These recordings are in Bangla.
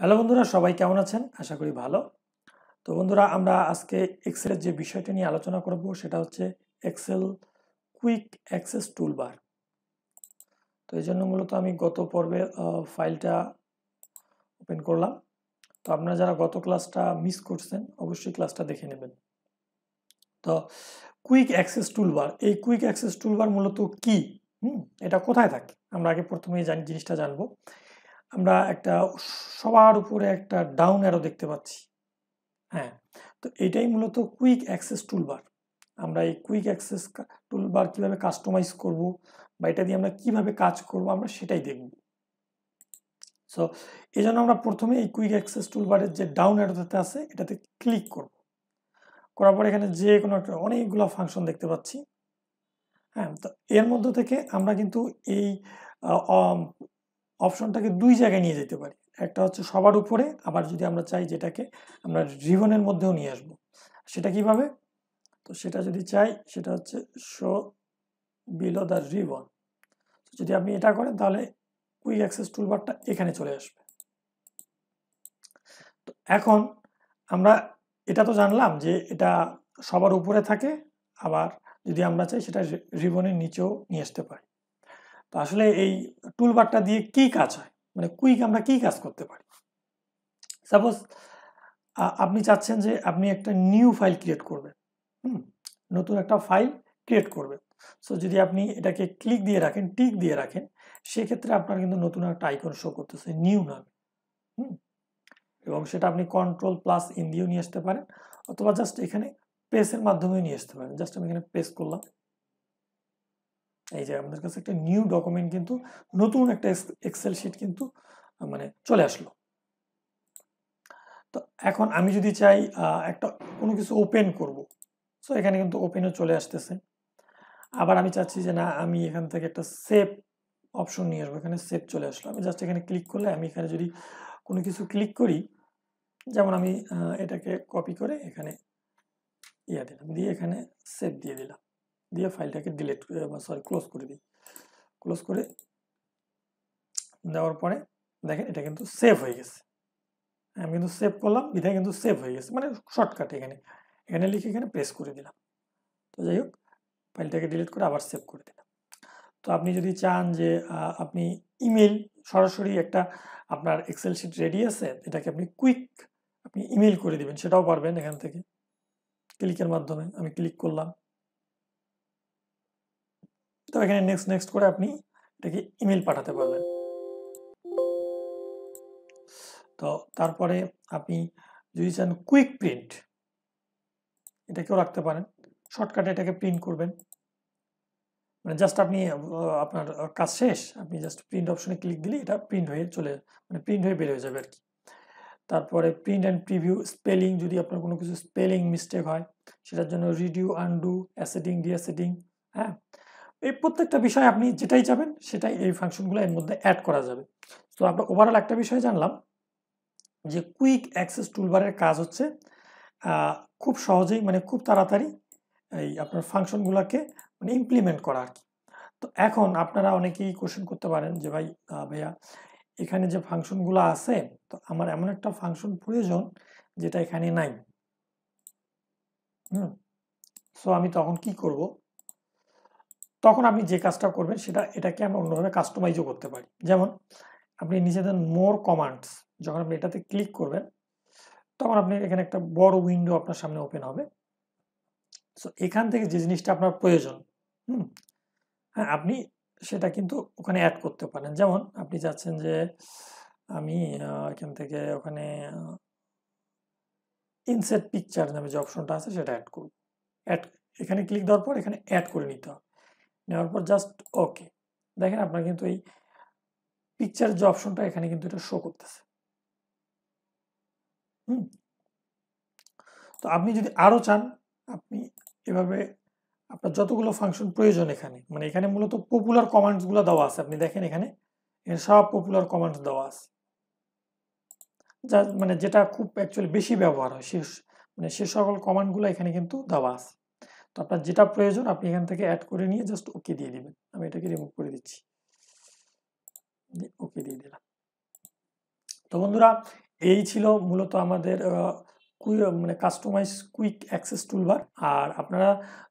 হ্যালো বন্ধুরা সবাই কেমন আছেন আশা করি ভালো তো বন্ধুরা আমরা আজকে এক্সেলের যে বিষয়টি নিয়ে আলোচনা করব সেটা হচ্ছে এক্সেল কুইক অ্যাক্সেস টুলবার তো এই জন্য মূলত আমি গত পর্বে ফাইলটা ওপেন করলাম তো আপনারা যারা গত ক্লাসটা মিস করছেন অবশ্যই ক্লাসটা দেখে নেবেন তো কুইক অ্যাক্সেস টুলবার এই কুইক অ্যাক্সেস টুলবার মূলত কি হুম এটা কোথায় থাকে আমরা আগে প্রথমেই জানি জিনিসটা জানবো আমরা একটা সবার উপরে একটা ডাউন অ্যারো দেখতে পাচ্ছি হ্যাঁ তো এটাই মূলত কুইক অ্যাক্সেস টুলবার আমরা এই কুইক অ্যাক্সেস টুলবার কীভাবে কাস্টমাইজ করব বা এটা দিয়ে আমরা কিভাবে কাজ করব আমরা সেটাই দেখব সো এই জন্য আমরা প্রথমে এই কুইক অ্যাক্সেস টুলবারের যে ডাউন অ্যারোটাতে আছে এটাতে ক্লিক করব করার পর এখানে যে কোনো একটা অনেকগুলো ফাংশন দেখতে পাচ্ছি হ্যাঁ তো এর মধ্য থেকে আমরা কিন্তু এই um, অপশনটাকে দুই জায়গায় নিয়ে যেতে পারি একটা হচ্ছে সবার উপরে আবার যদি আমরা চাই যেটাকে আমরা রিভনের মধ্যেও নিয়ে আসব সেটা কিভাবে তো সেটা যদি চাই সেটা হচ্ছে শো বিলো দ্য রিবন যদি আপনি এটা করেন তাহলে উইক অ্যাক্সেস টুলবারটা এখানে চলে আসবে তো এখন আমরা এটা তো জানলাম যে এটা সবার উপরে থাকে আবার যদি আমরা চাই সেটা রিবনের নিচেও নিয়ে আসতে পারি তো আসলে এই টুলবারটা দিয়ে কি কাজ হয় মানে কুইক আমরা কি কাজ করতে পারি সাপোজ আপনি চাচ্ছেন যে আপনি একটা নিউ ফাইল ক্রিয়েট করবেন হুম নতুন একটা ফাইল ক্রিয়েট করবেন সো যদি আপনি এটাকে ক্লিক দিয়ে রাখেন টিক দিয়ে রাখেন সেক্ষেত্রে আপনার কিন্তু নতুন একটা আইকন শো করতেছে নিউ নামে হুম এবং সেটা আপনি কন্ট্রোল প্লাস ইন দিয়েও নিয়ে আসতে পারেন অথবা জাস্ট এখানে প্রেসের মাধ্যমেও নিয়ে আসতে পারেন জাস্ট আমি এখানে প্রেস করলাম এই যে আমাদের কাছে একটা নিউ ডকুমেন্ট কিন্তু নতুন একটা এক্সেল শিট কিন্তু মানে চলে আসলো তো এখন আমি যদি চাই একটা কোনো কিছু ওপেন করব সো এখানে কিন্তু ওপেনও চলে আসতেছে আবার আমি চাচ্ছি যে না আমি এখান থেকে একটা সেভ অপশন নিয়ে আসবো এখানে সেভ চলে আসলো আমি জাস্ট এখানে ক্লিক করলে আমি এখানে যদি কোনো কিছু ক্লিক করি যেমন আমি এটাকে কপি করে এখানে ইয়া দিলাম দিয়ে এখানে সেভ দিয়ে দিলাম দিয়ে ফাইলটাকে ডিলেট সরি ক্লোজ করে দিই ক্লোজ করে দেওয়ার পরে দেখেন এটা কিন্তু সেভ হয়ে গেছে আমি কিন্তু সেভ করলাম বিধায় কিন্তু সেভ হয়ে গেছে মানে শর্টকাট এখানে এখানে লিখে এখানে প্রেস করে দিলাম তো যাই হোক ফাইলটাকে ডিলিট করে আবার সেভ করে দিলাম তো আপনি যদি চান যে আপনি ইমেল সরাসরি একটা আপনার এক্সেল শিট রেডি আছে এটাকে আপনি কুইক আপনি ইমেল করে দিবেন সেটাও পারবেন এখান থেকে ক্লিকের মাধ্যমে আমি ক্লিক করলাম তো এখানে নেক্সট নেক্সট করে আপনি এটাকে ইমেল পাঠাতে পারবেন তো তারপরে আপনি যদি চান কুইক প্রিন্ট এটাকেও রাখতে পারেন শর্টকাটে এটাকে প্রিন্ট করবেন মানে জাস্ট আপনি আপনার কাজ শেষ আপনি জাস্ট প্রিন্ট অপশনে ক্লিক দিলে এটা প্রিন্ট হয়ে চলে মানে প্রিন্ট হয়ে বের হয়ে যাবে আর কি তারপরে প্রিন্ট অ্যান্ড প্রিভিউ স্পেলিং যদি আপনার কোনো কিছু স্পেলিং মিস্টেক হয় সেটার জন্য রিডিউ আনডু অ্যাসেডিং ডিঅ্যাসেডিং হ্যাঁ এই প্রত্যেকটা বিষয় আপনি যেটাই চাবেন সেটাই এই ফাংশনগুলো এর মধ্যে অ্যাড করা যাবে তো আমরা ওভারঅল একটা বিষয় জানলাম যে কুইক অ্যাক্সেস টুলবারের কাজ হচ্ছে খুব সহজেই মানে খুব তাড়াতাড়ি এই আপনার ফাংশনগুলোকে মানে ইমপ্লিমেন্ট করা আর কি তো এখন আপনারা অনেকেই কোশ্চেন করতে পারেন যে ভাই ভাইয়া এখানে যে ফাংশনগুলো আছে তো আমার এমন একটা ফাংশন প্রয়োজন যেটা এখানে নাই হুম সো আমি তখন কি করব তখন আপনি যে কাজটা করবেন সেটা এটাকে আমরা অন্যভাবে কাস্টমাইজও করতে পারি যেমন আপনি নিজেদের দেন মোর কমান্ডস যখন আপনি এটাতে ক্লিক করবেন তখন আপনি এখানে একটা বড় উইন্ডো আপনার সামনে ওপেন হবে সো এখান থেকে যে জিনিসটা আপনার প্রয়োজন হুম হ্যাঁ আপনি সেটা কিন্তু ওখানে অ্যাড করতে পারেন যেমন আপনি চাচ্ছেন যে আমি এখান থেকে ওখানে ইনসেট পিকচার নামে যে অপশনটা আছে সেটা অ্যাড করব অ্যাড এখানে ক্লিক দেওয়ার পর এখানে অ্যাড করে নিতে হবে নেওয়ার পর জাস্ট ওকে দেখেন আপনার কিন্তু এই পিকচার যে অপশনটা এখানে কিন্তু এটা শো করতেছে হুম তো আপনি যদি আরও চান আপনি এভাবে আপনার যতগুলো ফাংশন প্রয়োজন এখানে মানে এখানে মূলত পপুলার কমান্ডসগুলো দেওয়া আছে আপনি দেখেন এখানে এর সব পপুলার কমান্ডস দেওয়া আছে যা মানে যেটা খুব অ্যাকচুয়ালি বেশি ব্যবহার হয় সে মানে সে সকল কমান্ডগুলো এখানে কিন্তু দেওয়া আছে তো আপনার যেটা প্রয়োজন আপনি এখান থেকে অ্যাড করে নিয়ে জাস্ট ওকে দিয়ে দিবেন আমি এটাকে রিমুভ করে দিচ্ছি ওকে দিয়ে দিলাম তো বন্ধুরা এই ছিল মূলত আমাদের মানে কাস্টমাইজ কুইক অ্যাক্সেস টুলবার আর আপনারা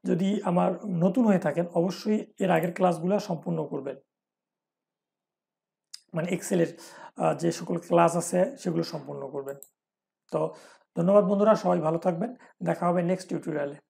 যদি আমার নতুন হয়ে থাকেন অবশ্যই এর আগের ক্লাসগুলো সম্পূর্ণ করবেন মানে এক্সেলের যে সকল ক্লাস আছে সেগুলো সম্পূর্ণ করবেন তো ধন্যবাদ বন্ধুরা সবাই ভালো থাকবেন দেখা হবে নেক্সট টিউটোরিয়ালে